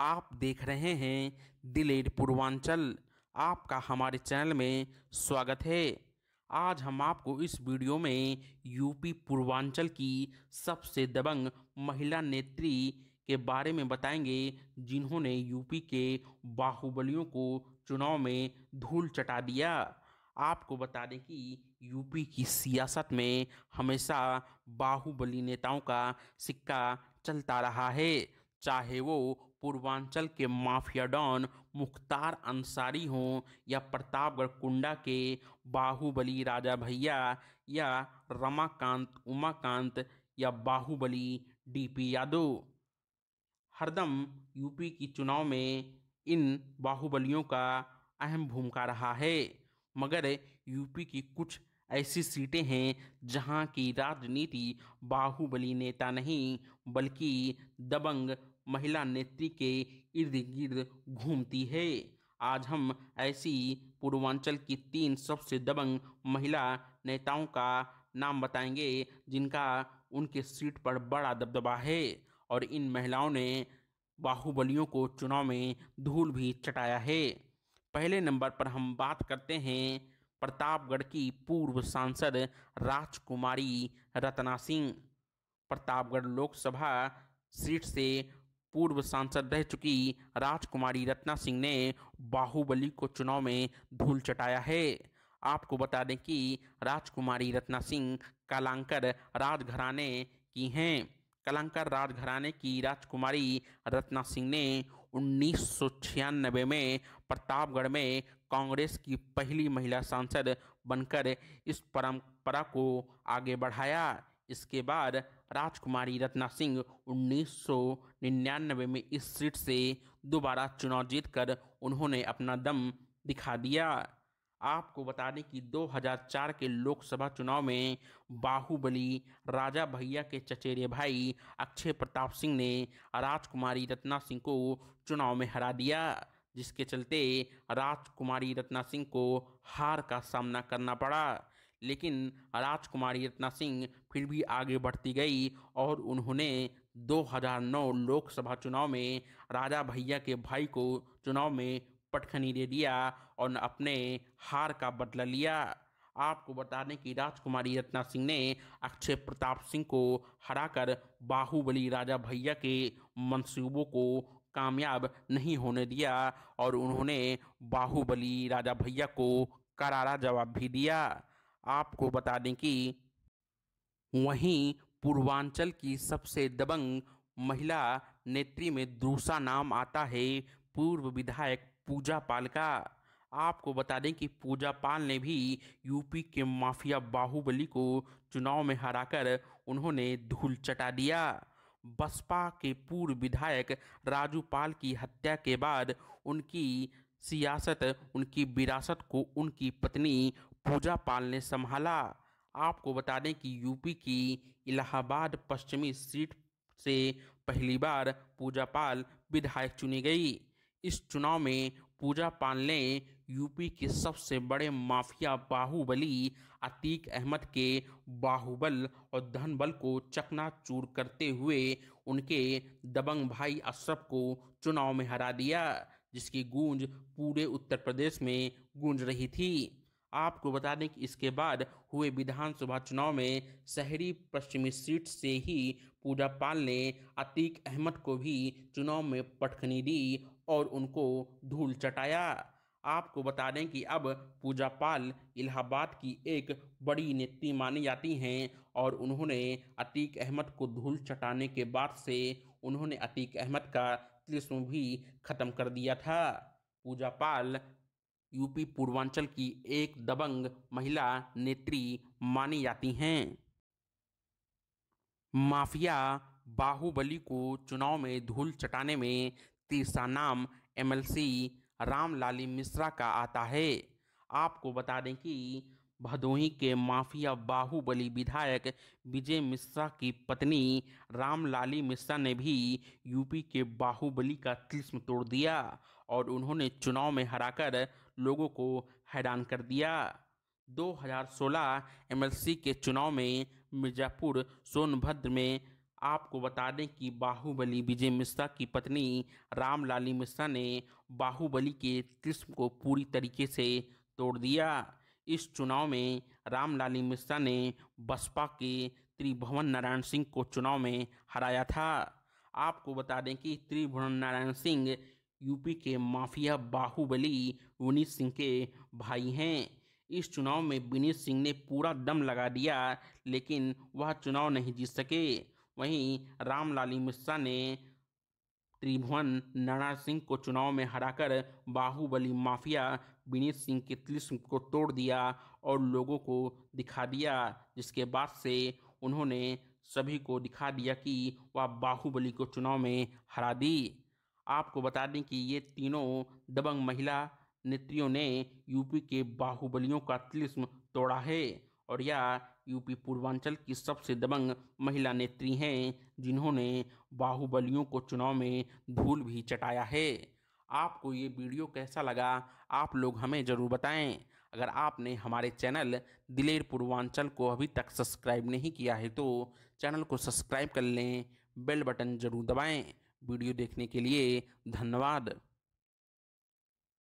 आप देख रहे हैं दिलेर पूर्वांचल आपका हमारे चैनल में स्वागत है आज हम आपको इस वीडियो में यूपी पूर्वांचल की सबसे दबंग महिला नेत्री के बारे में बताएंगे जिन्होंने यूपी के बाहुबलियों को चुनाव में धूल चटा दिया आपको बता दें कि यूपी की सियासत में हमेशा बाहुबली नेताओं का सिक्का चलता रहा है चाहे वो पूर्वांचल के माफिया डॉन मुख्तार अंसारी हों या प्रतापगढ़ कुंडा के बाहुबली राजा भैया या रमाकांत उमाकांत या बाहुबली डीपी यादव हरदम यूपी की चुनाव में इन बाहुबलियों का अहम भूमिका रहा है मगर यूपी की कुछ ऐसी सीटें हैं जहां की राजनीति बाहुबली नेता नहीं बल्कि दबंग महिला नेत्री के इर्द गिर्द घूमती है आज हम ऐसी पूर्वांचल की तीन सबसे दबंग महिला नेताओं का नाम बताएंगे जिनका उनके सीट पर बड़ा दबदबा है और इन महिलाओं ने बाहुबलियों को चुनाव में धूल भी चटाया है पहले नंबर पर हम बात करते हैं प्रतापगढ़ की पूर्व सांसद राजकुमारी रत्ना सिंह प्रतापगढ़ लोकसभा सीट से पूर्व सांसद रह चुकी राजकुमारी रत्ना सिंह ने बाहुबली को चुनाव में धूल चटाया है आपको बता दें कि राजकुमारी रत्ना सिंह कलांकर राजघराने की हैं कलंकर राजघराने की राजकुमारी रत्ना सिंह ने उन्नीस में प्रतापगढ़ में कांग्रेस की पहली महिला सांसद बनकर इस परंपरा को आगे बढ़ाया इसके बाद राजकुमारी रत्ना सिंह उन्नीस में इस सीट से दोबारा चुनाव जीतकर उन्होंने अपना दम दिखा दिया आपको बता दें कि 2004 के लोकसभा चुनाव में बाहुबली राजा भैया के चचेरे भाई अक्षय प्रताप सिंह ने राजकुमारी रत्ना सिंह को चुनाव में हरा दिया जिसके चलते राजकुमारी रत्ना सिंह को हार का सामना करना पड़ा लेकिन राजकुमारी रत्ना सिंह फिर भी आगे बढ़ती गई और उन्होंने 2009 लोकसभा चुनाव में राजा भैया के भाई को चुनाव में पटखनी दे दिया और अपने हार का बदला लिया आपको बता दें कि राजकुमारी रत्ना सिंह ने अक्षय प्रताप सिंह को हराकर बाहुबली राजा भैया के मंसूबों को कामयाब नहीं होने दिया और उन्होंने बाहुबली राजा भैया को करारा जवाब भी दिया आपको बता दें कि वहीं पूर्वांचल की सबसे दबंग महिला नेत्री में दूसरा नाम आता है पूर्व विधायक पूजा पाल का आपको बता दें कि पूजा पाल ने भी यूपी के माफिया बाहुबली को चुनाव में हराकर उन्होंने धूल चटा दिया बसपा के पूर्व विधायक राजू पाल की हत्या के बाद उनकी सियासत उनकी विरासत को उनकी पत्नी पूजा पाल ने संभाला आपको बता दें कि यूपी की इलाहाबाद पश्चिमी सीट से पहली बार पूजा पाल विधायक चुनी गई इस चुनाव में पूजा पाल ने यूपी के सबसे बड़े माफिया बाहुबली अतीक अहमद के बाहुबल और धनबल को चकनाचूर करते हुए उनके दबंग भाई अशरफ को चुनाव में हरा दिया जिसकी गूंज पूरे उत्तर प्रदेश में गूंज रही थी आपको बता दें कि इसके बाद हुए विधानसभा चुनाव में शहरी पश्चिमी सीट से ही पूजा पाल ने अतीक अहमद को भी चुनाव में पटखनी दी और उनको धूल चटाया आपको बता दें कि अब पूजा पाल इलाहाबाद की एक बड़ी नेत्री मानी जाती हैं और उन्होंने अतीक अहमद को धूल चटाने के बाद से उन्होंने अतीक अहमद का तिलस्म भी ख़त्म कर दिया था पूजा पाल यूपी पूर्वांचल की एक दबंग महिला नेत्री मानी जाती हैं माफिया बाहुबली को चुनाव में धूल चटाने में तीसरा नाम एमएलसी रामलाली मिश्रा का आता है आपको बता दें कि भदोही के माफिया बाहुबली विधायक विजय मिश्रा की पत्नी रामलाली मिश्रा ने भी यूपी के बाहुबली का तिल्स्म तोड़ दिया और उन्होंने चुनाव में हराकर लोगों को हैरान कर दिया 2016 एमएलसी के चुनाव में मिर्जापुर सोनभद्र में आपको बता दें कि बाहुबली विजय मिश्रा की पत्नी रामलाली मिश्रा ने बाहुबली के तिल्स्म को पूरी तरीके से तोड़ दिया इस चुनाव में रामलाली मिश्रा ने बसपा के त्रिभुवन नारायण सिंह को चुनाव में हराया था आपको बता दें कि त्रिभुवन नारायण सिंह यूपी के माफिया बाहुबली विनीत सिंह के भाई हैं इस चुनाव में विनीत सिंह ने पूरा दम लगा दिया लेकिन वह चुनाव नहीं जीत सके वहीं रामलाली मिश्रा ने त्रिभुवन नारायण सिंह को चुनाव में हराकर बाहुबली माफिया विनीत सिंह की तिलिस्म को तोड़ दिया और लोगों को दिखा दिया जिसके बाद से उन्होंने सभी को दिखा दिया कि वह बाहुबली को चुनाव में हरा दी आपको बता दें कि ये तीनों दबंग महिला नेत्रियों ने यूपी के बाहुबलियों का तिलिस्म तोड़ा है और यह यूपी पूर्वांचल की सबसे दबंग महिला नेत्री हैं जिन्होंने बाहुबलियों को चुनाव में धूल भी चटाया है आपको ये वीडियो कैसा लगा आप लोग हमें ज़रूर बताएं अगर आपने हमारे चैनल दिलेर पूर्वांचल को अभी तक सब्सक्राइब नहीं किया है तो चैनल को सब्सक्राइब कर लें बेल बटन ज़रूर दबाएं वीडियो देखने के लिए धन्यवाद